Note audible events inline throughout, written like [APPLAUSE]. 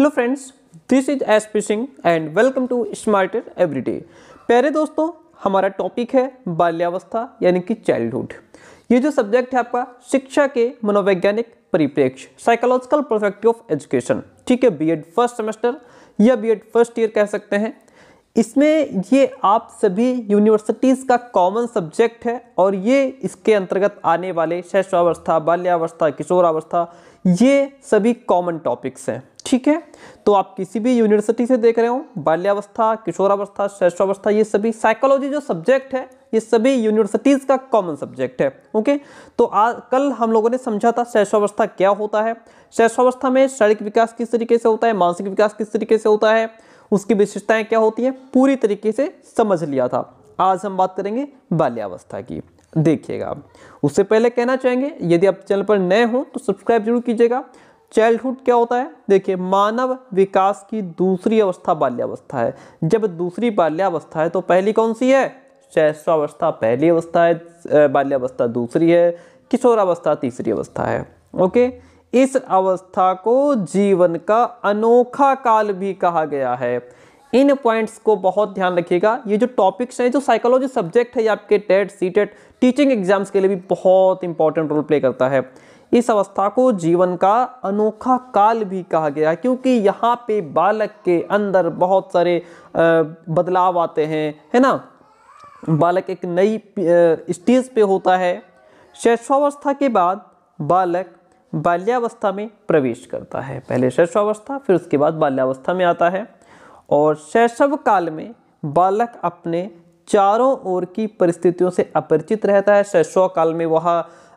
hello friends this is S P Singh and welcome to smarter everyday प्यारे दोस्तों हमारा topic है बाल्यावस्था यानी कि चाइल्डहुड ये जो सब्जेक्ट है आपका शिक्षा के मनोवैज्ञानिक परिप्रेक्ष्य साइकोलॉजिकल परफेक्टिव ऑफ एजुकेशन ठीक है बीएड फर्स्ट सेमेस्टर या बीएड फर्स्ट ईयर कह सकते हैं इसमें ये आप सभी यूनिवर्सिटीज़ का कॉमन सब्जेक्ट है और ये इसके अंतर्गत आने वाले शैशवावस्था बाल्यावस्था किशोरावस्था ये सभी कॉमन टॉपिक्स हैं ठीक है तो आप किसी भी यूनिवर्सिटी से देख रहे हो बाल्यावस्था किशोरावस्था श्रेष्ठावस्था ये सभी साइकोलॉजी जो सब्जेक्ट है ये सभी यूनिवर्सिटीज़ का कॉमन सब्जेक्ट है ओके तो आज कल हम लोगों ने समझा था शैशवावस्था क्या होता है शैशवावस्था में शारीरिक विकास किस तरीके से होता है मानसिक विकास किस तरीके से होता है उसकी विशेषताएं क्या होती है पूरी तरीके से समझ लिया था आज हम बात करेंगे बाल्यावस्था की देखिएगा उससे पहले कहना चाहेंगे यदि आप चैनल पर नए हो तो सब्सक्राइब जरूर कीजिएगा चाइल्डहुड क्या होता है देखिए मानव विकास की दूसरी अवस्था बाल्यावस्था है जब दूसरी बाल्यावस्था है तो पहली कौन सी है शैशवावस्था पहली अवस्था है बाल्यावस्था दूसरी है किशोरावस्था तीसरी अवस्था है ओके इस अवस्था को जीवन का अनोखा काल भी कहा गया है इन पॉइंट्स को बहुत ध्यान रखिएगा ये जो टॉपिक्स हैं जो साइकोलॉजी सब्जेक्ट है ये आपके TET C TET teaching exams के लिए भी बहुत इंपॉर्टेंट रोल प्ले करता है इस अवस्था को जीवन का अनोखा काल भी कहा गया क्योंकि यहाँ पे बालक के अंदर बहुत सारे बदलाव आते हैं है ना बालक एक नई स्टेज पे होता है शैशवावस्था के बाद बालक बाल्यावस्था में प्रवेश करता है पहले शैशवावस्था फिर उसके बाद बाल्यावस्था में आता है और शैशव काल में बालक अपने चारों ओर की परिस्थितियों से अपरिचित रहता है शैशव काल में वह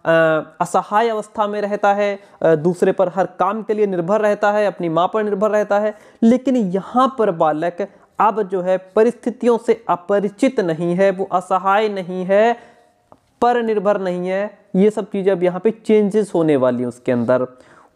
असहाय अवस्था में रहता है दूसरे पर हर काम के लिए निर्भर रहता है अपनी माँ पर निर्भर रहता है लेकिन यहाँ पर बालक अब जो है परिस्थितियों से अपरिचित नहीं है वो असहाय नहीं है पर निर्भर नहीं है ये सब चीज़ें अब यहाँ पे चेंजेस होने वाली हैं उसके अंदर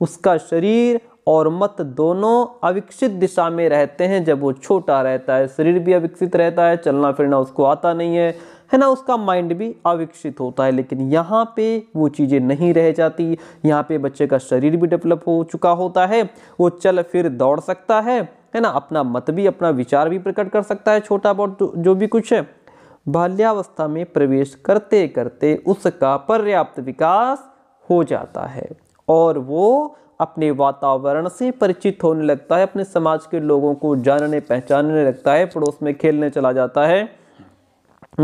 उसका शरीर और मत दोनों अविकसित दिशा में रहते हैं जब वो छोटा रहता है शरीर भी अविकसित रहता है चलना फिरना उसको आता नहीं है है ना उसका माइंड भी अविकसित होता है लेकिन यहाँ पे वो चीज़ें नहीं रह जाती यहाँ पे बच्चे का शरीर भी डेवलप हो चुका होता है वो चल फिर दौड़ सकता है है ना अपना मत भी अपना विचार भी प्रकट कर सकता है छोटा बहुत जो, जो भी कुछ है बाल्यावस्था में प्रवेश करते करते उसका पर्याप्त विकास हो जाता है और वो अपने वातावरण से परिचित होने लगता है अपने समाज के लोगों को जानने पहचानने लगता है पड़ोस में खेलने चला जाता है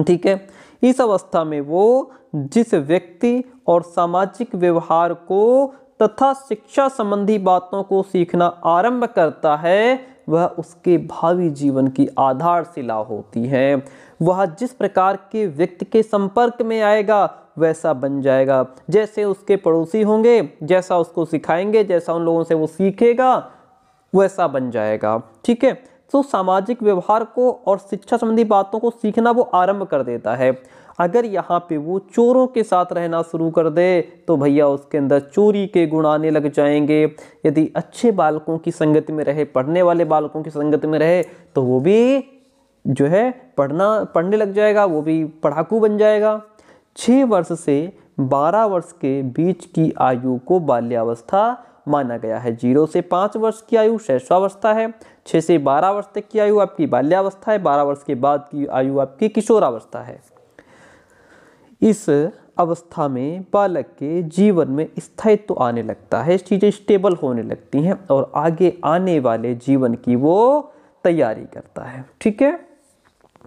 ठीक है इस अवस्था में वो जिस व्यक्ति और सामाजिक व्यवहार को तथा शिक्षा संबंधी बातों को सीखना आरंभ करता है वह उसके भावी जीवन की आधारशिला होती है वह जिस प्रकार के व्यक्ति के संपर्क में आएगा वैसा बन जाएगा जैसे उसके पड़ोसी होंगे जैसा उसको सिखाएंगे जैसा उन लोगों से वो सीखेगा वैसा बन जाएगा ठीक है सामाजिक व्यवहार को और शिक्षा संबंधी बातों को सीखना वो आरंभ कर देता है अगर यहाँ पे वो चोरों के साथ रहना शुरू कर दे तो भैया उसके अंदर चोरी के गुण आने लग जाएंगे यदि अच्छे बालकों की संगत में रहे पढ़ने वाले बालकों की संगत में रहे तो वो भी जो है पढ़ना पढ़ने लग जाएगा वो भी पढ़ाकू बन जाएगा छः वर्ष से बारह वर्ष के बीच की आयु को बाल्यावस्था माना गया है जीरो से पाँच वर्ष की आयु शैशवावस्था है छः से बारह वर्ष तक की आयु आपकी बाल्यावस्था है बारह वर्ष के बाद की आयु आपकी किशोरावस्था है इस अवस्था में बालक के जीवन में स्थायित्व तो आने लगता है चीज़ें स्टेबल होने लगती हैं और आगे आने वाले जीवन की वो तैयारी करता है ठीक है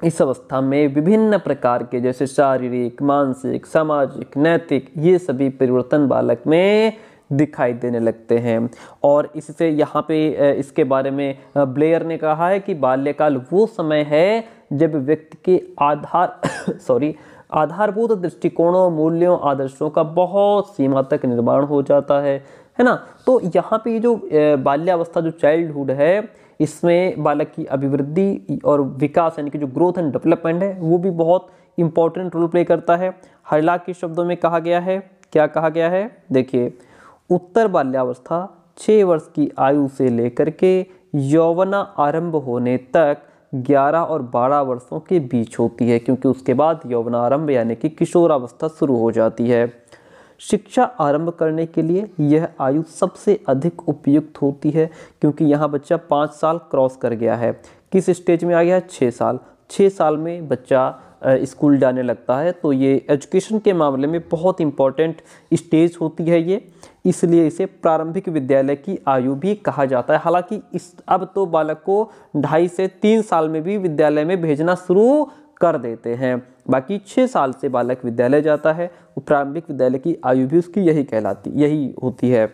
इस अवस्था में विभिन्न प्रकार के जैसे शारीरिक मानसिक सामाजिक नैतिक ये सभी परिवर्तन बालक में दिखाई देने लगते हैं और इससे यहाँ पे इसके बारे में ब्लेयर ने कहा है कि बाल्यकाल वो समय है जब व्यक्ति के आधार [COUGHS] सॉरी आधारभूत दृष्टिकोणों मूल्यों आदर्शों का बहुत सीमा तक निर्माण हो जाता है है ना तो यहाँ पे जो बाल्यावस्था जो चाइल्डहुड है इसमें बालक की अभिवृद्धि और विकास यानी कि जो ग्रोथ एंड डेवलपमेंट है वो भी बहुत इंपॉर्टेंट रोल प्ले करता है के शब्दों में कहा गया है क्या कहा गया है देखिए उत्तर बाल्यावस्था छः वर्ष की आयु से लेकर के यौवना आरंभ होने तक 11 और 12 वर्षों के बीच होती है क्योंकि उसके बाद यौवना आरंभ यानी कि किशोरावस्था शुरू हो जाती है शिक्षा आरंभ करने के लिए यह आयु सबसे अधिक उपयुक्त होती है क्योंकि यहाँ बच्चा पाँच साल क्रॉस कर गया है किस स्टेज में आ गया है छः साल छः साल में बच्चा स्कूल जाने लगता है तो ये एजुकेशन के मामले में बहुत इम्पॉर्टेंट स्टेज होती है ये इसलिए इसे प्रारंभिक विद्यालय की आयु भी कहा जाता है हालांकि इस अब तो बालक को ढाई से तीन साल में भी विद्यालय में भेजना शुरू कर देते हैं बाकी छः साल से बालक विद्यालय जाता है प्रारंभिक विद्यालय की आयु भी उसकी यही कहलाती यही होती है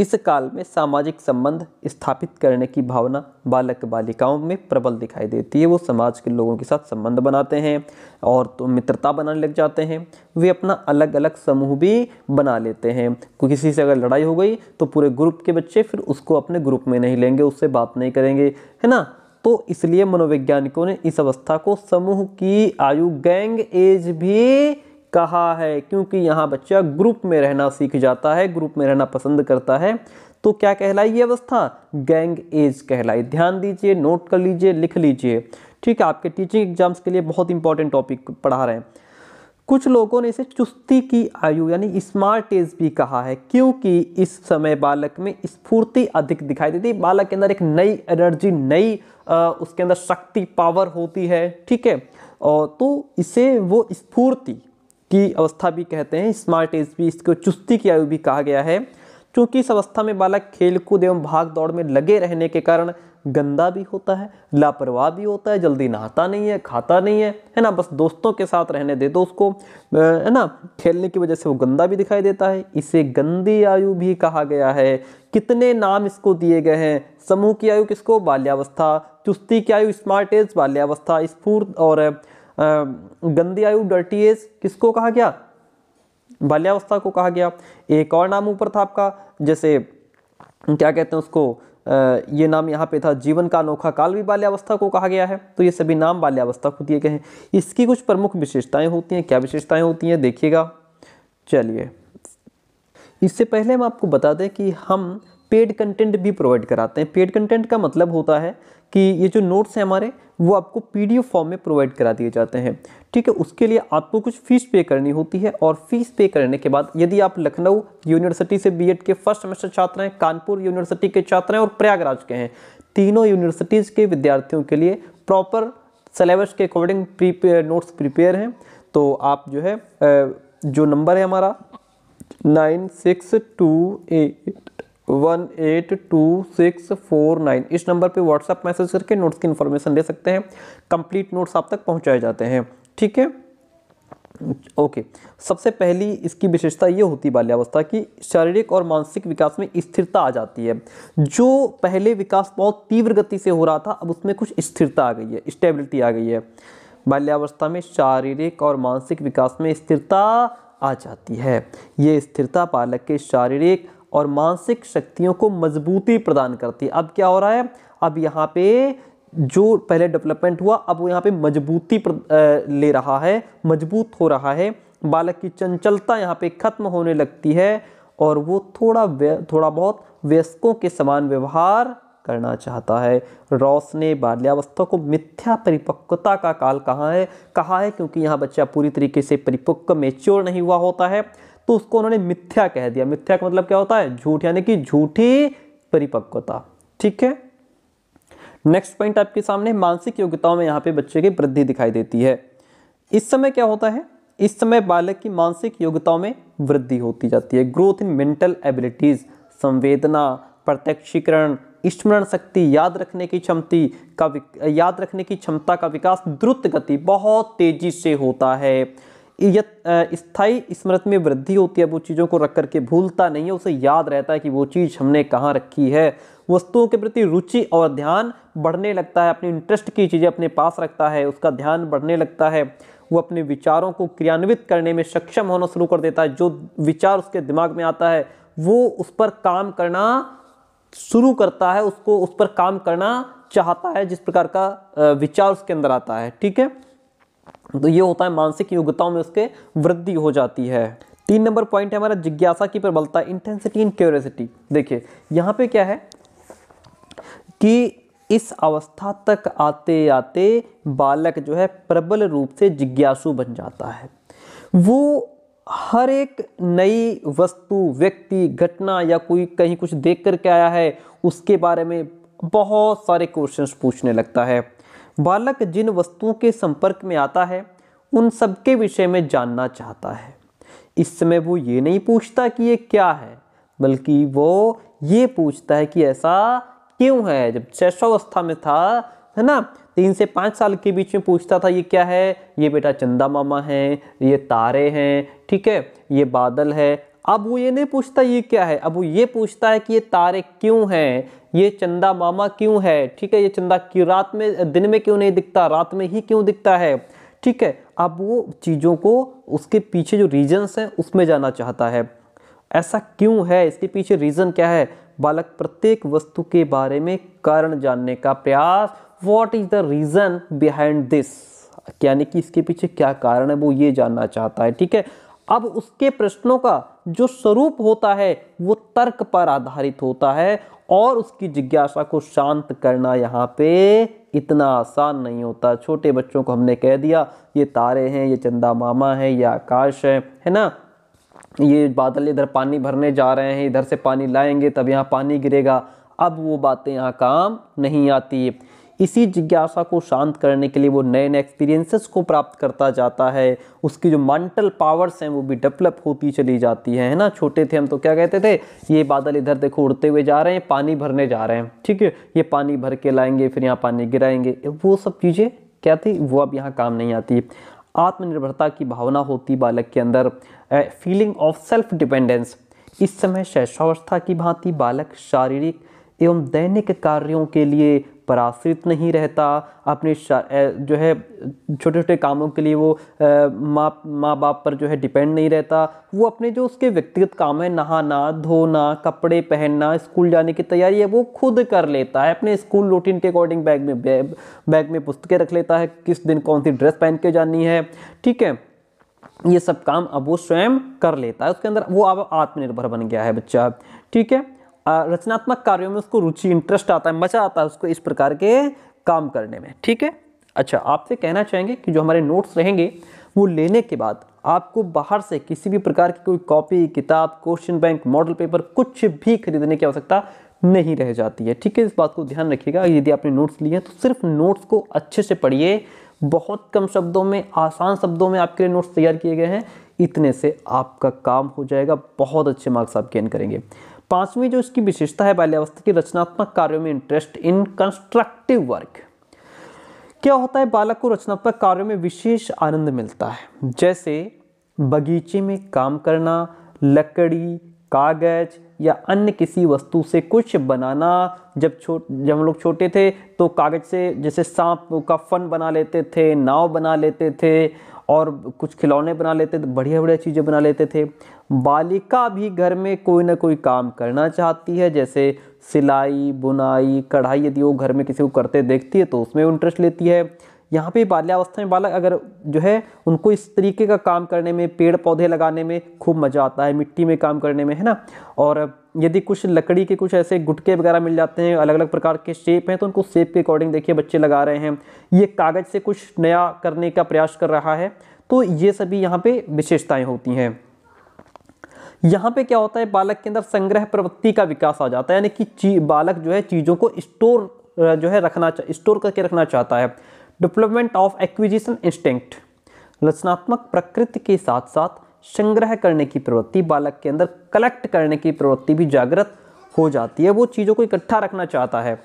इस काल में सामाजिक संबंध स्थापित करने की भावना बालक बालिकाओं में प्रबल दिखाई देती है वो समाज के लोगों के साथ संबंध बनाते हैं और तो मित्रता बनाने लग जाते हैं वे अपना अलग अलग समूह भी बना लेते हैं किसी से अगर लड़ाई हो गई तो पूरे ग्रुप के बच्चे फिर उसको अपने ग्रुप में नहीं लेंगे उससे बात नहीं करेंगे है ना तो इसलिए मनोवैज्ञानिकों ने इस अवस्था को समूह की आयु गैंग एज भी कहा है क्योंकि यहाँ बच्चा ग्रुप में रहना सीख जाता है ग्रुप में रहना पसंद करता है तो क्या कहलाई ये अवस्था गैंग एज कहलाई ध्यान दीजिए नोट कर लीजिए लिख लीजिए ठीक है आपके टीचिंग एग्जाम्स के लिए बहुत इंपॉर्टेंट टॉपिक पढ़ा रहे हैं कुछ लोगों ने इसे चुस्ती की आयु यानी स्मार्ट एज भी कहा है क्योंकि इस समय बालक में स्फूर्ति अधिक दिखाई देती है बालक के अंदर एक नई एनर्जी नई उसके अंदर शक्ति पावर होती है ठीक है और तो इसे वो स्फूर्ति की अवस्था भी कहते हैं स्मार्ट एज भी इसको चुस्ती की आयु भी कहा गया है क्योंकि इस अवस्था में बालक खेलकूद एवं भाग दौड़ में लगे रहने के कारण गंदा भी होता है लापरवाह भी होता है जल्दी नहाता नहीं है खाता नहीं है है ना बस दोस्तों के साथ रहने दे दो उसको है ना खेलने की वजह से वो गंदा भी दिखाई देता है इसे गंदी आयु भी कहा गया है कितने नाम इसको दिए गए हैं समूह की आयु किसको बाल्यावस्था चुस्ती की आयु स्मार्ट एज बाल्यावस्था स्फूर्त और गंदी आयु डर्टी एज किसको कहा गया बाल्यावस्था को कहा गया एक और नाम ऊपर था आपका जैसे क्या कहते हैं उसको ये नाम यहाँ पे था जीवन का अनोखा काल भी बाल्यावस्था को कहा गया है तो ये सभी नाम बाल्यावस्था को दिए गए हैं इसकी कुछ प्रमुख विशेषताएं होती हैं क्या विशेषताएं होती हैं देखिएगा चलिए इससे पहले हम आपको बता दें कि हम पेड कंटेंट भी प्रोवाइड कराते हैं पेड कंटेंट का मतलब होता है कि ये जो नोट्स हैं हमारे वो आपको पी फॉर्म में प्रोवाइड करा दिए जाते हैं ठीक है उसके लिए आपको कुछ फ़ीस पे करनी होती है और फ़ीस पे करने के बाद यदि आप लखनऊ यूनिवर्सिटी से बीएड के फर्स्ट सेमेस्टर छात्र हैं कानपुर यूनिवर्सिटी के छात्र हैं और प्रयागराज के हैं तीनों यूनिवर्सिटीज़ के विद्यार्थियों के लिए प्रॉपर सिलेबस के अकॉर्डिंग प्रीपेयर नोट्स प्रिपेयर हैं तो आप जो है जो नंबर है हमारा nine six two eight one eight two six four nine इस नंबर पे व्हाट्सअप मैसेज करके नोट्स की इन्फॉर्मेशन ले सकते हैं कंप्लीट नोट्स आप तक पहुंचाए जाते हैं ठीक है ओके सबसे पहली इसकी विशेषता ये होती बाल्यावस्था की शारीरिक और मानसिक विकास में स्थिरता आ जाती है जो पहले विकास बहुत तीव्र गति से हो रहा था अब उसमें कुछ स्थिरता आ गई है स्टेबिलिटी आ गई है बाल्यावस्था में शारीरिक और मानसिक विकास में स्थिरता आ जाती है ये स्थिरता बालक के शारीरिक और मानसिक शक्तियों को मजबूती प्रदान करती है अब क्या हो रहा है अब यहाँ पे जो पहले डेवलपमेंट हुआ अब वो यहाँ पे मजबूती ले रहा है मजबूत हो रहा है बालक की चंचलता यहाँ पे खत्म होने लगती है और वो थोड़ा थोड़ा बहुत व्यस्कों के समान व्यवहार करना चाहता है रॉस ने बाल्यावस्था को मिथ्या परिपक्वता का काल कहा है कहा है क्योंकि यहाँ बच्चा पूरी तरीके से परिपक्व मेच्योर नहीं हुआ होता है तो उसको उन्होंने मिथ्या कह दिया मिथ्या का मतलब क्या होता है झूठ यानी कि झूठी परिपक्वता ठीक है नेक्स्ट पॉइंट आपके सामने मानसिक योग्यताओं में यहाँ पे बच्चे की वृद्धि दिखाई देती है इस समय क्या होता है इस समय बालक की मानसिक योग्यताओं में वृद्धि होती जाती है ग्रोथ इन मेंटल एबिलिटीज़ संवेदना प्रत्यक्षीकरण स्मरण शक्ति याद रखने की क्षमता का याद रखने की क्षमता का विकास द्रुत गति बहुत तेजी से होता है स्थायी स्मृति में वृद्धि होती है वो चीज़ों को रख करके भूलता नहीं है उसे याद रहता है कि वो चीज़ हमने कहाँ रखी है वस्तुओं के प्रति रुचि और ध्यान बढ़ने लगता है अपने इंटरेस्ट की चीज़ें अपने पास रखता है उसका ध्यान बढ़ने लगता है वो अपने विचारों को क्रियान्वित करने में सक्षम होना शुरू कर देता है जो विचार उसके दिमाग में आता है वो उस पर काम करना शुरू करता है उसको उस पर काम करना चाहता है जिस प्रकार का विचार उसके अंदर आता है ठीक है तो ये होता है मानसिक योग्यताओं में उसके वृद्धि हो जाती है तीन नंबर पॉइंट है हमारा जिज्ञासा की प्रबलता इंटेंसिटी एंड क्यूरियसिटी देखिए यहाँ पे क्या है कि इस अवस्था तक आते आते बालक जो है प्रबल रूप से जिज्ञासु बन जाता है वो हर एक नई वस्तु व्यक्ति घटना या कोई कहीं कुछ देख करके आया है उसके बारे में बहुत सारे क्वेश्चंस पूछने लगता है बालक जिन वस्तुओं के संपर्क में आता है उन सब के विषय में जानना चाहता है इस समय वो ये नहीं पूछता कि ये क्या है बल्कि वो ये पूछता है कि ऐसा क्यों है जब शैशवावस्था में था है ना तीन से पाँच साल के बीच में पूछता था ये क्या है ये बेटा चंदा मामा है ये तारे हैं ठीक है ये बादल है अब वो ये नहीं पूछता ये क्या है अब वो ये पूछता है कि ये तारे क्यों हैं ये चंदा मामा क्यों है ठीक है ये चंदा क्यों रात में दिन में क्यों नहीं दिखता रात में ही क्यों दिखता है ठीक है अब वो चीज़ों को उसके पीछे जो रीजन्स हैं उसमें जाना चाहता है ऐसा क्यों है इसके पीछे रीज़न क्या है बालक प्रत्येक वस्तु के बारे में कारण जानने का प्रयास what is the reason behind this यानी कि इसके पीछे क्या कारण है वो ये जानना चाहता है ठीक है अब उसके प्रश्नों का जो स्वरूप होता है वो तर्क पर आधारित होता है और उसकी जिज्ञासा को शांत करना यहाँ पे इतना आसान नहीं होता छोटे बच्चों को हमने कह दिया ये तारे हैं ये चंदा मामा है ये आकाश है है ना ये बादल इधर पानी भरने जा रहे हैं इधर से पानी लाएंगे तब यहाँ पानी गिरेगा अब वो बातें यहाँ काम नहीं आती इसी जिज्ञासा को शांत करने के लिए वो नए नए एक्सपीरियंसेस को प्राप्त करता जाता है उसकी जो मेंटल पावर्स हैं वो भी डेवलप होती चली जाती है है ना छोटे थे हम तो क्या कहते थे ये बादल इधर देखो उड़ते हुए जा रहे हैं पानी भरने जा रहे हैं ठीक है ये पानी भर के लाएंगे फिर यहाँ पानी गिराएंगे वो सब चीज़ें क्या थी वो अब यहाँ काम नहीं आती आत्मनिर्भरता की भावना होती बालक के अंदर फीलिंग ऑफ सेल्फ डिपेंडेंस इस समय शैशवावस्था की भांति बालक शारीरिक एवं दैनिक कार्यों के लिए पर आश्रित नहीं रहता अपने जो है छोटे छोटे कामों के लिए वो माँ माँ बाप पर जो है डिपेंड नहीं रहता वो अपने जो उसके व्यक्तिगत काम है नहाना धोना कपड़े पहनना स्कूल जाने की तैयारी है वो खुद कर लेता है अपने स्कूल रूटीन के अकॉर्डिंग बैग में बैग में पुस्तकें रख लेता है किस दिन कौन सी ड्रेस पहन के जानी है ठीक है ये सब काम अब वो स्वयं कर लेता है उसके अंदर वो अब आत्मनिर्भर बन गया है बच्चा ठीक है रचनात्मक कार्यों में उसको रुचि इंटरेस्ट आता है मज़ा आता है उसको इस प्रकार के काम करने में ठीक है अच्छा आपसे कहना चाहेंगे कि जो हमारे नोट्स रहेंगे वो लेने के बाद आपको बाहर से किसी भी प्रकार की कोई कॉपी किताब क्वेश्चन बैंक मॉडल पेपर कुछ भी खरीदने की आवश्यकता नहीं रह जाती है ठीक है इस बात को ध्यान रखिएगा यदि आपने नोट्स लिए हैं तो सिर्फ नोट्स को अच्छे से पढ़िए बहुत कम शब्दों में आसान शब्दों में आपके लिए नोट्स तैयार किए गए हैं इतने से आपका काम हो जाएगा बहुत अच्छे मार्क्स आप गेन करेंगे पांचवी जो इसकी विशेषता है बाल्यावस्था की रचनात्मक कार्यों में इंटरेस्ट इन कंस्ट्रक्टिव वर्क क्या होता है बालक को रचनात्मक कार्यों में विशेष आनंद मिलता है जैसे बगीचे में काम करना लकड़ी कागज या अन्य किसी वस्तु से कुछ बनाना जब छोट जब हम लोग छोटे थे तो कागज से जैसे सांप का फन बना लेते थे नाव बना लेते थे और कुछ खिलौने बना लेते थे बढ़िया बढ़िया चीज़ें बना लेते थे बालिका भी घर में कोई ना कोई काम करना चाहती है जैसे सिलाई बुनाई कढ़ाई यदि वो घर में किसी को करते देखती है तो उसमें इंटरेस्ट लेती है यहाँ पे बाल्यावस्था में बालक अगर जो है उनको इस तरीके का काम करने में पेड़ पौधे लगाने में खूब मज़ा आता है मिट्टी में काम करने में है ना और यदि कुछ लकड़ी के कुछ ऐसे गुटके वगैरह मिल जाते हैं अलग अलग प्रकार के शेप हैं तो उनको शेप के अकॉर्डिंग देखिए बच्चे लगा रहे हैं ये कागज़ से कुछ नया करने का प्रयास कर रहा है तो ये सभी यहाँ पर विशेषताएँ होती हैं यहाँ पे क्या होता है बालक के अंदर संग्रह प्रवृत्ति का विकास आ जाता है यानी कि बालक जो है चीज़ों को स्टोर जो है रखना स्टोर करके रखना चाहता है डेवलपमेंट ऑफ एक्विजिशन इंस्टिंक्ट रचनात्मक प्रकृति के साथ साथ संग्रह करने की प्रवृत्ति बालक के अंदर कलेक्ट करने की प्रवृत्ति भी जागृत हो जाती है वो चीज़ों को इकट्ठा रखना चाहता है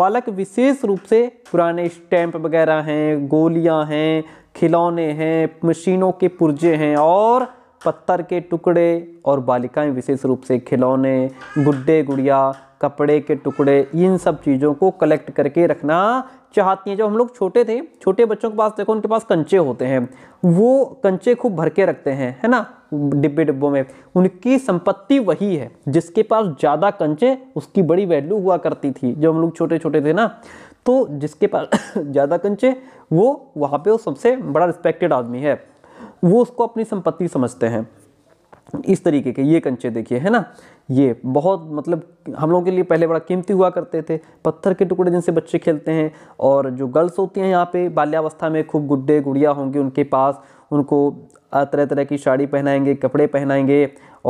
बालक विशेष रूप से पुराने स्टैंप वगैरह हैं गोलियां हैं खिलौने हैं मशीनों के पुर्जे हैं और पत्थर के टुकड़े और बालिकाएं विशेष रूप से खिलौने गुड्डे गुड़िया कपड़े के टुकड़े इन सब चीज़ों को कलेक्ट करके रखना चाहती हैं जब हम लोग छोटे थे छोटे बच्चों के पास देखो उनके पास कंचे होते हैं वो कंचे खूब भर के रखते हैं है ना डिब्बे डिब्बों में उनकी संपत्ति वही है जिसके पास ज़्यादा कंचे उसकी बड़ी वैल्यू हुआ करती थी जब हम लोग छोटे छोटे थे ना तो जिसके पास [COUGHS] ज़्यादा कंचे वो वहाँ पे वो सबसे बड़ा रिस्पेक्टेड आदमी है वो उसको अपनी संपत्ति समझते हैं इस तरीके के ये कंचे देखिए है ना ये बहुत मतलब हम लोगों के लिए पहले बड़ा कीमती हुआ करते थे पत्थर के टुकड़े जिनसे बच्चे खेलते हैं और जो गर्ल्स होती हैं यहाँ पे बाल्यावस्था में खूब गुड्डे गुड़िया होंगे उनके पास उनको तरह तरह की साड़ी पहनाएंगे कपड़े पहनाएंगे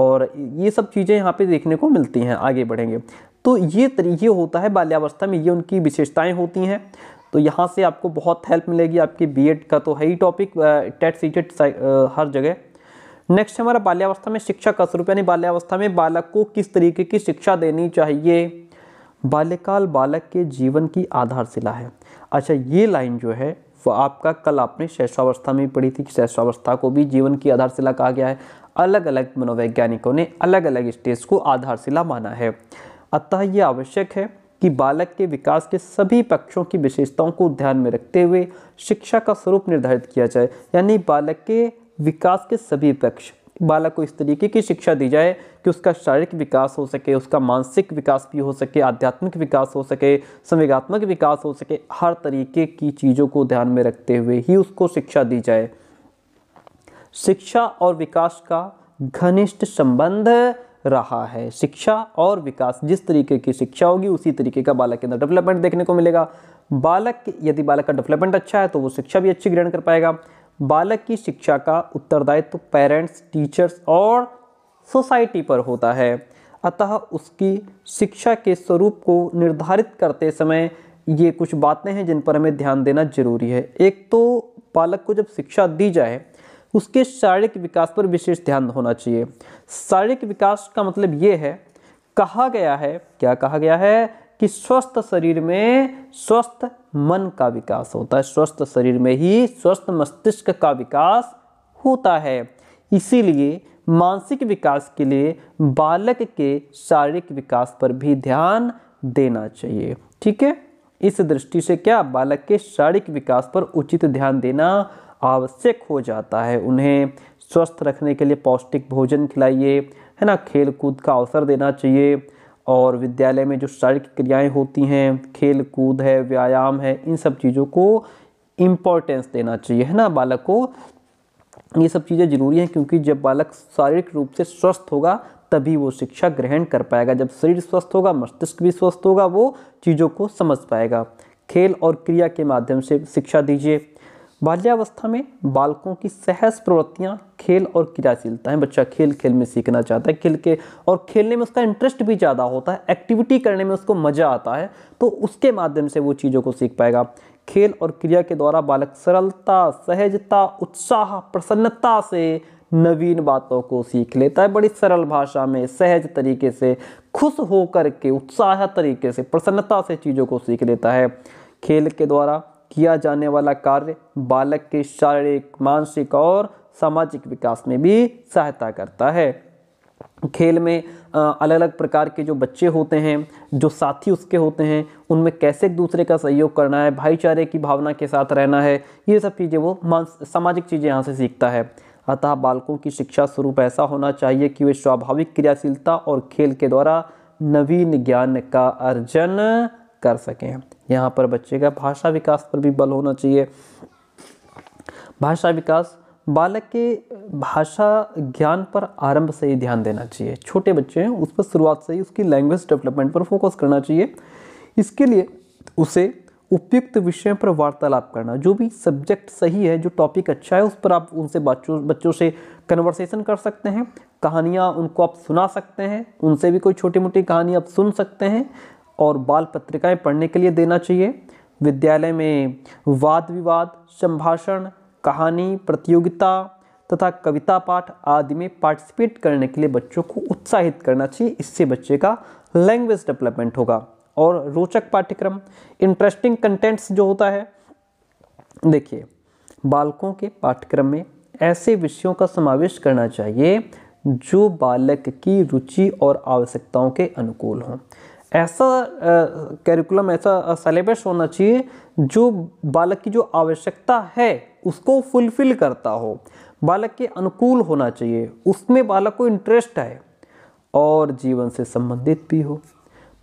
और ये सब चीज़ें यहाँ पे देखने को मिलती हैं आगे बढ़ेंगे तो ये ये होता है बाल्यावस्था में ये उनकी विशेषताएँ होती हैं तो यहाँ से आपको बहुत हेल्प मिलेगी आपकी बी का तो है ही टॉपिक टेट सी हर जगह नेक्स्ट हमारा बाल्यावस्था में शिक्षा का स्वरूप यानी बाल्यावस्था में बालक को किस तरीके की शिक्षा देनी चाहिए बाल्यकाल बालक के जीवन की आधारशिला है अच्छा ये लाइन जो है वो आपका कल आपने शैशवावस्था में पढ़ी थी शैशवावस्था को भी जीवन की आधारशिला कहा गया है अलग अलग मनोवैज्ञानिकों ने अलग अलग स्टेज को आधारशिला माना है अतः ये आवश्यक है कि बालक के विकास के सभी पक्षों की विशेषताओं को ध्यान में रखते हुए शिक्षा का स्वरूप निर्धारित किया जाए यानी बालक के विकास के सभी पक्ष बालक को इस तरीके की शिक्षा दी जाए कि उसका शारीरिक विकास हो सके उसका मानसिक विकास भी हो सके आध्यात्मिक विकास हो सके संवेगात्मक विकास हो सके हर तरीके की चीज़ों को ध्यान में रखते हुए ही उसको शिक्षा दी जाए शिक्षा और विकास का घनिष्ठ संबंध रहा है शिक्षा और विकास जिस तरीके की शिक्षा होगी उसी तरीके का बालक के अंदर डेवलपमेंट देखने को मिलेगा बालक यदि बालक का डेवलपमेंट अच्छा है तो वो शिक्षा भी अच्छी ग्रहण कर पाएगा बालक की शिक्षा का उत्तरदायित्व तो पेरेंट्स टीचर्स और सोसाइटी पर होता है अतः उसकी शिक्षा के स्वरूप को निर्धारित करते समय ये कुछ बातें हैं जिन पर हमें ध्यान देना जरूरी है एक तो बालक को जब शिक्षा दी जाए उसके शारीरिक विकास पर विशेष ध्यान होना चाहिए शारीरिक विकास का मतलब ये है कहा गया है क्या कहा गया है कि स्वस्थ शरीर में स्वस्थ मन का विकास होता है स्वस्थ शरीर में ही स्वस्थ मस्तिष्क का विकास होता है इसीलिए मानसिक विकास के लिए बालक के शारीरिक विकास पर भी ध्यान देना चाहिए ठीक है इस दृष्टि से क्या बालक के शारीरिक विकास पर उचित ध्यान देना आवश्यक हो जाता है उन्हें स्वस्थ रखने के लिए पौष्टिक भोजन खिलाइए है ना खेल कूद का अवसर देना चाहिए और विद्यालय में जो शारीरिक क्रियाएं होती हैं खेल कूद है व्यायाम है इन सब चीज़ों को इम्पोर्टेंस देना चाहिए है ना बालक को ये सब चीज़ें ज़रूरी हैं क्योंकि जब बालक शारीरिक रूप से स्वस्थ होगा तभी वो शिक्षा ग्रहण कर पाएगा जब शरीर स्वस्थ होगा मस्तिष्क भी स्वस्थ होगा वो चीज़ों को समझ पाएगा खेल और क्रिया के माध्यम से शिक्षा दीजिए बाल्यावस्था में बालकों की सहज प्रवृत्तियाँ खेल और क्रियाशीलता है बच्चा खेल खेल में सीखना चाहता है खेल के और खेलने में उसका इंटरेस्ट भी ज़्यादा होता है एक्टिविटी करने में उसको मज़ा आता है तो उसके माध्यम से वो चीज़ों को सीख पाएगा खेल और क्रिया के द्वारा बालक सरलता सहजता उत्साह प्रसन्नता से नवीन बातों को सीख लेता है बड़ी सरल भाषा में सहज तरीके से खुश होकर के उत्साह तरीके से प्रसन्नता से चीज़ों को सीख लेता है खेल के द्वारा किया जाने वाला कार्य बालक के शारीरिक मानसिक और सामाजिक विकास में भी सहायता करता है खेल में अलग अलग प्रकार के जो बच्चे होते हैं जो साथी उसके होते हैं उनमें कैसे एक दूसरे का सहयोग करना है भाईचारे की भावना के साथ रहना है ये सब चीज़ें वो मान सामाजिक चीज़ें यहाँ से सीखता है अतः बालकों की शिक्षा स्वरूप ऐसा होना चाहिए कि वे स्वाभाविक क्रियाशीलता और खेल के द्वारा नवीन ज्ञान का अर्जन कर सकें यहाँ पर बच्चे का भाषा विकास पर भी बल होना चाहिए भाषा विकास बालक के भाषा ज्ञान पर आरंभ से ही ध्यान देना चाहिए छोटे बच्चे हैं उस पर शुरुआत से ही उसकी लैंग्वेज डेवलपमेंट पर फोकस करना चाहिए इसके लिए उसे उपयुक्त विषय पर वार्तालाप करना जो भी सब्जेक्ट सही है जो टॉपिक अच्छा है उस पर आप उनसे बच्चों बच्चों से कन्वर्सेशन कर सकते हैं कहानियाँ उनको आप सुना सकते हैं उनसे भी कोई छोटी मोटी कहानी आप सुन सकते हैं और बाल पत्रिकाएं पढ़ने के लिए देना चाहिए विद्यालय में वाद विवाद संभाषण कहानी प्रतियोगिता तथा कविता पाठ आदि में पार्टिसिपेट करने के लिए बच्चों को उत्साहित करना चाहिए इससे बच्चे का लैंग्वेज डेवलपमेंट होगा और रोचक पाठ्यक्रम इंटरेस्टिंग कंटेंट्स जो होता है देखिए बालकों के पाठ्यक्रम में ऐसे विषयों का समावेश करना चाहिए जो बालक की रुचि और आवश्यकताओं के अनुकूल हों ऐसा कैरिकुलम ऐसा सेलेबस होना चाहिए जो बालक की जो आवश्यकता है उसको फुलफिल करता हो बालक के अनुकूल होना चाहिए उसमें बालक को इंटरेस्ट आए और जीवन से संबंधित भी हो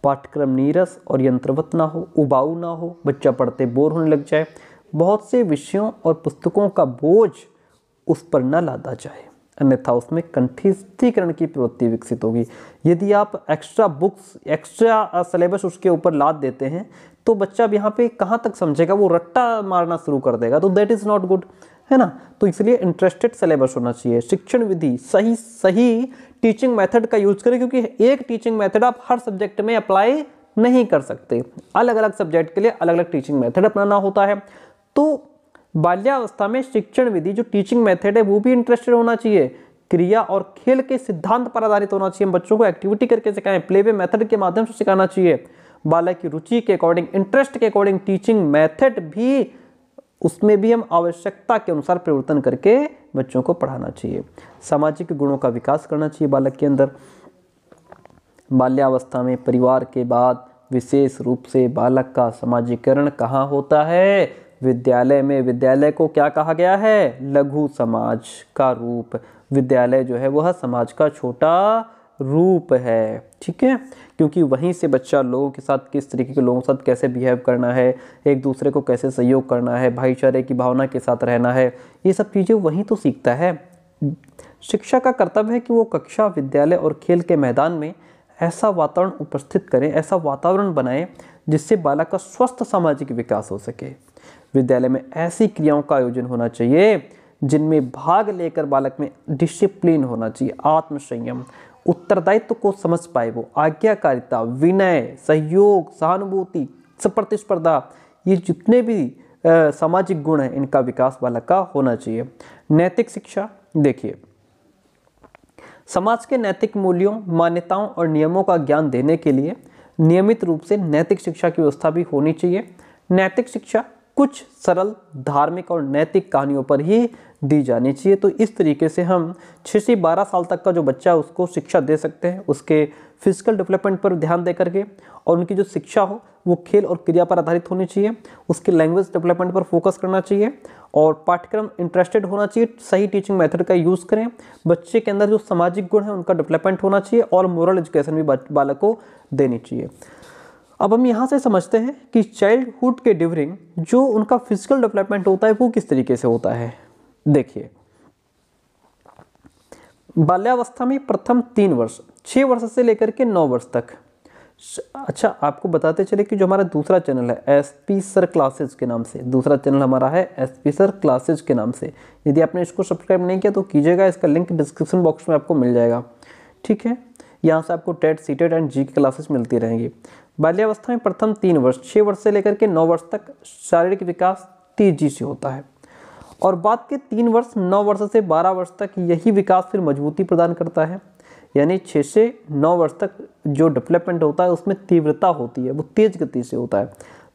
पाठ्यक्रम नीरस और यंत्रवत ना हो उबाऊ ना हो बच्चा पढ़ते बोर होने लग जाए बहुत से विषयों और पुस्तकों का बोझ उस पर न लादा जाए अन्यथा उसमें कंठीस्थीकरण की प्रवृत्ति विकसित होगी यदि आप एक्स्ट्रा बुक्स एक्स्ट्रा सिलेबस उसके ऊपर लाद देते हैं तो बच्चा अब यहाँ पे कहाँ तक समझेगा वो रट्टा मारना शुरू कर देगा तो देट इज़ नॉट गुड है ना तो इसलिए इंटरेस्टेड सिलेबस होना चाहिए शिक्षण विधि सही सही टीचिंग मेथड का यूज करें क्योंकि एक टीचिंग मेथड आप हर सब्जेक्ट में अप्लाई नहीं कर सकते अलग अलग सब्जेक्ट के लिए अलग अलग टीचिंग मेथड अपनाना होता है तो बाल्यावस्था में शिक्षण विधि जो टीचिंग मेथड है वो भी इंटरेस्टेड होना चाहिए क्रिया और खेल के सिद्धांत पर आधारित होना चाहिए बच्चों को एक्टिविटी करके सिखाएं प्ले वे मेथड के माध्यम से सिखाना चाहिए बालक की रुचि के अकॉर्डिंग इंटरेस्ट के अकॉर्डिंग टीचिंग मेथड भी उसमें भी हम आवश्यकता के अनुसार परिवर्तन करके बच्चों को पढ़ाना चाहिए सामाजिक गुणों का विकास करना चाहिए बालक के अंदर बाल्यावस्था में परिवार के बाद विशेष रूप से बालक का समाजीकरण कहाँ होता है विद्यालय में विद्यालय को क्या कहा गया है लघु समाज का रूप विद्यालय जो है वह समाज का छोटा रूप है ठीक है क्योंकि वहीं से बच्चा लोगों के साथ किस तरीके के लोगों के साथ कैसे बिहेव करना है एक दूसरे को कैसे सहयोग करना है भाईचारे की भावना के साथ रहना है ये सब चीज़ें वहीं तो सीखता है शिक्षा का कर्तव्य है कि वो कक्षा विद्यालय और खेल के मैदान में ऐसा वातावरण उपस्थित करें ऐसा वातावरण बनाएं जिससे बालक का स्वस्थ सामाजिक विकास हो सके विद्यालय में ऐसी क्रियाओं का आयोजन होना चाहिए जिनमें भाग लेकर बालक में डिसिप्लिन होना चाहिए आत्मसंयम उत्तरदायित्व को समझ पाए वो आज्ञाकारिता विनय सहयोग सहानुभूति प्रतिस्पर्धा ये जितने भी सामाजिक गुण हैं इनका विकास बालक का होना चाहिए नैतिक शिक्षा देखिए समाज के नैतिक मूल्यों मान्यताओं और नियमों का ज्ञान देने के लिए नियमित रूप से नैतिक शिक्षा की व्यवस्था भी होनी चाहिए नैतिक शिक्षा कुछ सरल धार्मिक और नैतिक कहानियों पर ही दी जानी चाहिए तो इस तरीके से हम छः से बारह साल तक का जो बच्चा उसको शिक्षा दे सकते हैं उसके फिजिकल डेवलपमेंट पर ध्यान दे करके और उनकी जो शिक्षा हो वो खेल और क्रिया पर आधारित होनी चाहिए उसके लैंग्वेज डेवलपमेंट पर फोकस करना चाहिए और पाठ्यक्रम इंटरेस्टेड होना चाहिए सही टीचिंग मेथड का यूज़ करें बच्चे के अंदर जो सामाजिक गुण है उनका डेवलपमेंट होना चाहिए और मॉरल एजुकेशन भी बालक को देनी चाहिए अब हम यहाँ से समझते हैं कि चाइल्डहुड के ड्यूरिंग जो उनका फिजिकल डेवलपमेंट होता है वो किस तरीके से होता है देखिए बाल्यावस्था में प्रथम तीन वर्ष छः वर्ष से लेकर के नौ वर्ष तक अच्छा आपको बताते चले कि जो हमारा दूसरा चैनल है एस पी सर क्लासेज के नाम से दूसरा चैनल हमारा है एस पी सर क्लासेज के नाम से यदि आपने इसको सब्सक्राइब नहीं किया तो कीजिएगा इसका लिंक डिस्क्रिप्शन बॉक्स में आपको मिल जाएगा ठीक है यहाँ से आपको टेट सीटेड एंड जी की क्लासेस मिलती रहेंगी बाल्यावस्था में प्रथम तीन वर्ष छः वर्ष से लेकर के नौ वर्ष तक शारीरिक विकास तेजी से होता है और बाद के तीन वर्ष नौ वर्ष से बारह वर्ष तक यही विकास फिर मजबूती प्रदान करता है यानी छः से नौ वर्ष तक जो डेवलपमेंट होता है उसमें तीव्रता होती है वो तेज़ गति से होता है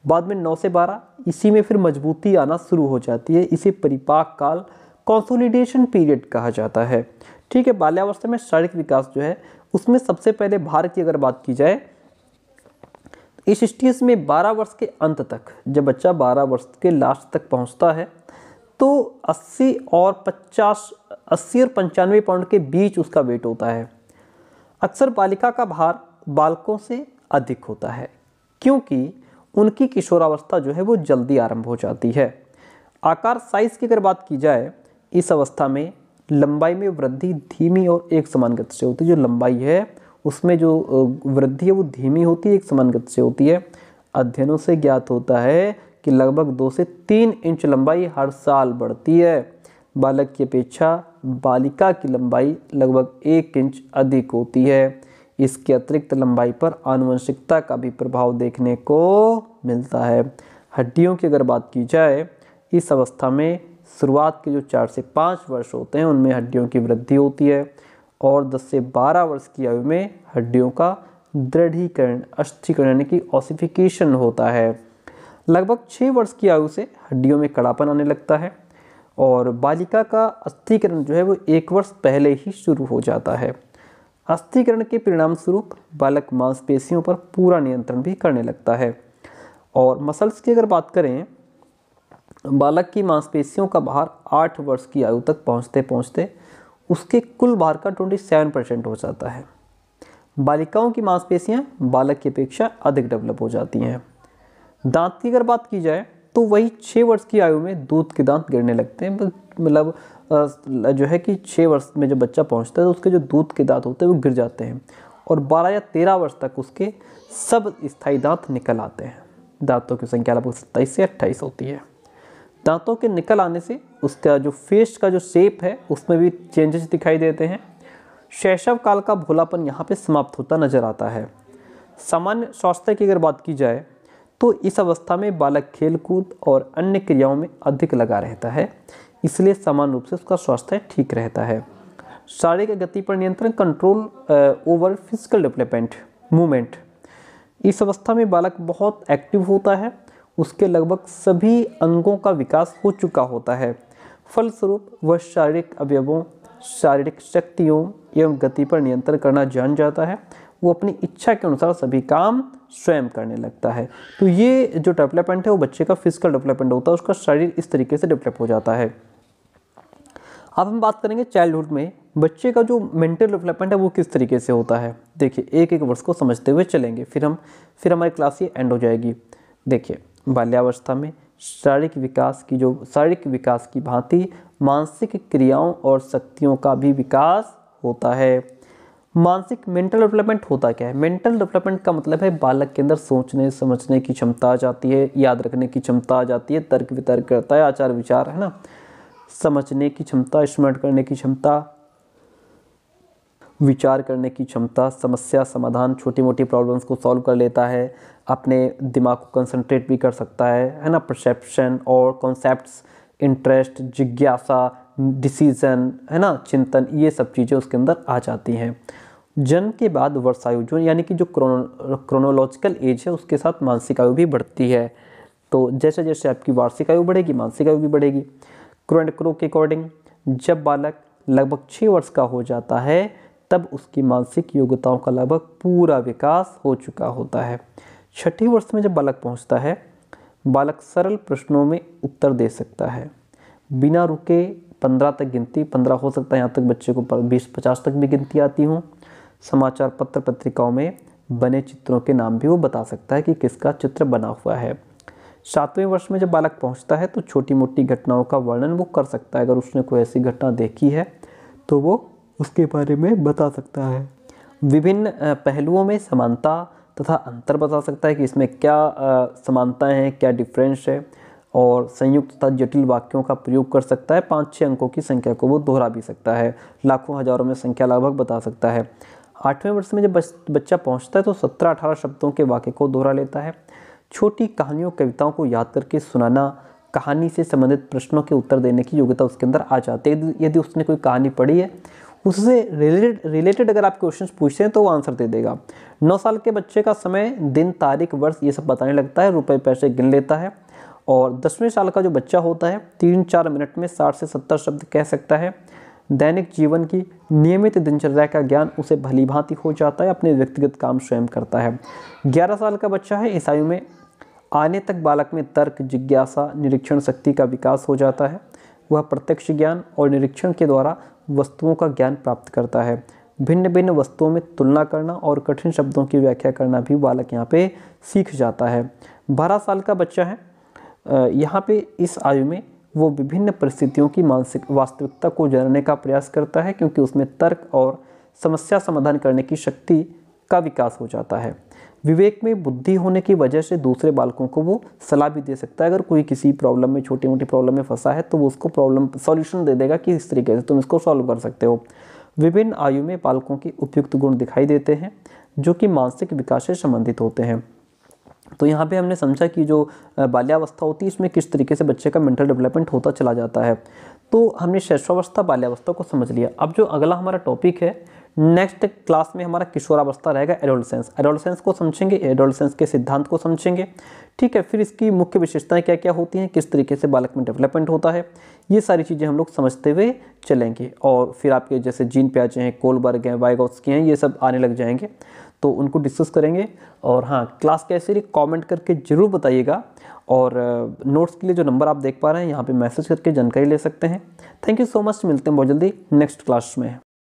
बाद में नौ से बारह इसी में फिर मजबूती आना शुरू हो जाती है इसे परिपाक काल कॉन्सोलिडेशन पीरियड कहा जाता है ठीक है बाल्यावस्था में शारीरिक विकास जो है उसमें सबसे पहले भार की अगर बात की जाए इस स्टेज में 12 वर्ष के अंत तक जब बच्चा 12 वर्ष के लास्ट तक पहुंचता है तो 80 और 50 80 और पंचानवे पाउंड के बीच उसका वेट होता है अक्सर बालिका का भार बालकों से अधिक होता है क्योंकि उनकी किशोरावस्था जो है वो जल्दी आरंभ हो जाती है आकार साइज की अगर बात की जाए इस अवस्था में लंबाई में वृद्धि धीमी और एक समान गति से होती है जो लंबाई है उसमें जो वृद्धि है वो धीमी होती है एक समान गति से होती है अध्ययनों से ज्ञात होता है कि लगभग दो से तीन इंच लंबाई हर साल बढ़ती है बालक की अपेक्षा बालिका की लंबाई लगभग एक इंच अधिक होती है इसके अतिरिक्त लंबाई पर आनुवंशिकता का भी प्रभाव देखने को मिलता है हड्डियों की अगर बात की जाए इस अवस्था में शुरुआत के जो चार से पाँच वर्ष होते हैं उनमें हड्डियों की वृद्धि होती है और 10 से 12 वर्ष की आयु में हड्डियों का दृढ़ीकरण अस्थिकरण यानी कि ऑसिफिकेशन होता है लगभग छः वर्ष की आयु से हड्डियों में कड़ापन आने लगता है और बालिका का अस्थिकरण जो है वो एक वर्ष पहले ही शुरू हो जाता है अस्थिकरण के परिणाम स्वरूप बालक मांसपेशियों पर पूरा नियंत्रण भी करने लगता है और मसल्स की अगर बात करें बालक की मांसपेशियों का भार आठ वर्ष की आयु तक पहुंचते पहुंचते उसके कुल भार का 27 परसेंट हो जाता है बालिकाओं की मांसपेशियां बालक की अपेक्षा अधिक डेवलप हो जाती हैं दांत की अगर बात की जाए तो वही छः वर्ष की आयु में दूध के दांत गिरने लगते हैं मतलब जो है कि छः वर्ष में जब बच्चा पहुंचता है तो उसके जो दूध के दांत होते हैं वो गिर जाते हैं और 12 या 13 वर्ष तक उसके सब स्थायी दांत निकल आते हैं दांतों की संख्या लगभग सत्ताईस से अट्ठाईस होती है दांतों के निकल आने से उसका जो फेस का जो शेप है उसमें भी चेंजेस दिखाई देते हैं शैशव काल का भोलापन यहाँ पे समाप्त होता नजर आता है सामान्य स्वास्थ्य की अगर बात की जाए तो इस अवस्था में बालक खेलकूद और अन्य क्रियाओं में अधिक लगा रहता है इसलिए सामान्य रूप से उसका स्वास्थ्य ठीक रहता है शारीरिक गति पर नियंत्रण control over physical development movement इस अवस्था में बालक बहुत एक्टिव होता है उसके लगभग सभी अंगों का विकास हो चुका होता है फलस्वरूप वह शारीरिक अवयवों शारीरिक शक्तियों एवं गति पर नियंत्रण करना जान जाता है वो अपनी इच्छा के अनुसार सभी काम स्वयं करने लगता है तो ये जो डेवलपमेंट है वो बच्चे का फिजिकल डेवलपमेंट होता है उसका शरीर इस तरीके से डेवलप हो जाता है अब हम बात करेंगे चाइल्डहुड में बच्चे का जो मेंटल डेवलपमेंट है वो किस तरीके से होता है देखिए एक एक वर्ष को समझते हुए चलेंगे फिर हम फिर हमारी क्लास ये एंड हो जाएगी देखिए बाल्यावस्था में शारीरिक विकास की जो शारीरिक विकास की भांति मानसिक क्रियाओं और शक्तियों का भी विकास होता है मानसिक मेंटल डेवलपमेंट होता क्या है मेंटल डेवलपमेंट का मतलब है बालक के अंदर सोचने समझने की क्षमता आ जाती है याद रखने की क्षमता आ जाती है तर्क वितर्क करता है आचार विचार है ना समझने की क्षमता स्मरण करने की क्षमता विचार करने की क्षमता समस्या समाधान छोटी मोटी प्रॉब्लम्स को सॉल्व कर लेता है अपने दिमाग को कंसंट्रेट भी कर सकता है है ना परसेप्शन और कॉन्सेप्ट इंटरेस्ट जिज्ञासा डिसीज़न है ना चिंतन ये सब चीज़ें उसके अंदर आ जाती हैं जन्म के बाद वर्षायु जो यानी कि जो क्रोनो क्रोनोलॉजिकल एज है उसके साथ मानसिक आयु भी बढ़ती है तो जैसे जैसे आपकी वार्षिक आयु बढ़ेगी मानसिक आयु भी बढ़ेगी क्रो एंड क्रो के अकॉर्डिंग जब बालक लगभग छः वर्ष का हो जाता है तब उसकी मानसिक योग्यताओं का लगभग पूरा विकास हो चुका होता है छठी वर्ष में जब बालक पहुंचता है बालक सरल प्रश्नों में उत्तर दे सकता है बिना रुके पंद्रह तक गिनती पंद्रह हो सकता है यहाँ तक बच्चे को बीस पचास तक भी गिनती आती हूँ समाचार पत्र पत्रिकाओं में बने चित्रों के नाम भी वो बता सकता है कि किसका चित्र बना हुआ है सातवें वर्ष में जब बालक पहुंचता है तो छोटी मोटी घटनाओं का वर्णन वो कर सकता है अगर उसने कोई ऐसी घटना देखी है तो वो उसके बारे में बता सकता है विभिन्न पहलुओं में समानता तथा अंतर बता सकता है कि इसमें क्या समानताएं हैं क्या डिफरेंस है और संयुक्त तथा जटिल वाक्यों का प्रयोग कर सकता है पाँच छः अंकों की संख्या को वो दोहरा भी सकता है लाखों हज़ारों में संख्या लगभग बता सकता है आठवें वर्ष में जब बच्चा पहुंचता है तो सत्रह अठारह शब्दों के वाक्य को दोहरा लेता है छोटी कहानियों कविताओं को याद करके सुनाना कहानी से संबंधित प्रश्नों के उत्तर देने की योग्यता उसके अंदर आ जाती है यदि उसने कोई कहानी पढ़ी है उससे रिलेटेड रिलेटेड अगर आप क्वेश्चन पूछते हैं तो वो आंसर दे देगा नौ साल के बच्चे का समय दिन तारीख वर्ष ये सब बताने लगता है रुपए पैसे गिन लेता है और दसवें साल का जो बच्चा होता है तीन चार मिनट में साठ से सत्तर शब्द कह सकता है दैनिक जीवन की नियमित दिनचर्या का ज्ञान उसे भली भांति हो जाता है अपने व्यक्तिगत काम स्वयं करता है ग्यारह साल का बच्चा है ईसाइयों में आने तक बालक में तर्क जिज्ञासा निरीक्षण शक्ति का विकास हो जाता है वह प्रत्यक्ष ज्ञान और निरीक्षण के द्वारा वस्तुओं का ज्ञान प्राप्त करता है भिन्न भिन्न वस्तुओं में तुलना करना और कठिन शब्दों की व्याख्या करना भी बालक यहाँ पे सीख जाता है बारह साल का बच्चा है यहाँ पे इस आयु में वो विभिन्न परिस्थितियों की मानसिक वास्तविकता को जानने का प्रयास करता है क्योंकि उसमें तर्क और समस्या समाधान करने की शक्ति का विकास हो जाता है विवेक में बुद्धि होने की वजह से दूसरे बालकों को वो सलाह भी दे सकता है अगर कोई किसी प्रॉब्लम में छोटी मोटी प्रॉब्लम में फंसा है तो वो उसको प्रॉब्लम सॉल्यूशन दे देगा कि इस तरीके से तुम इसको सॉल्व कर सकते हो विभिन्न आयु में बालकों के उपयुक्त गुण दिखाई देते हैं जो कि मानसिक विकास से संबंधित होते हैं तो यहाँ पे हमने समझा कि जो बाल्यावस्था होती है इसमें किस तरीके से बच्चे का मेंटल डेवलपमेंट होता चला जाता है तो हमने शैशवावस्था बाल्यावस्था को समझ लिया अब जो अगला हमारा टॉपिक है नेक्स्ट क्लास में हमारा किशोरावस्था रहेगा एडोलसेंस एडोलसेंस को समझेंगे एडोलसेंस के सिद्धांत को समझेंगे ठीक है फिर इसकी मुख्य विशेषताएं क्या क्या होती हैं किस तरीके से बालक में डेवलपमेंट होता है ये सारी चीज़ें हम लोग समझते हुए चलेंगे और फिर आपके जैसे जीन प्याजे हैं कोलबर्ग हैं वाइगॉस के हैं ये सब आने लग जाएंगे तो उनको डिस्कस करेंगे और हाँ क्लास कैसे रही कॉमेंट करके ज़रूर बताइएगा और नोट्स के लिए जो नंबर आप देख पा रहे हैं यहाँ पर मैसेज करके जानकारी ले सकते हैं थैंक यू सो मच मिलते हैं बहुत जल्दी नेक्स्ट क्लास में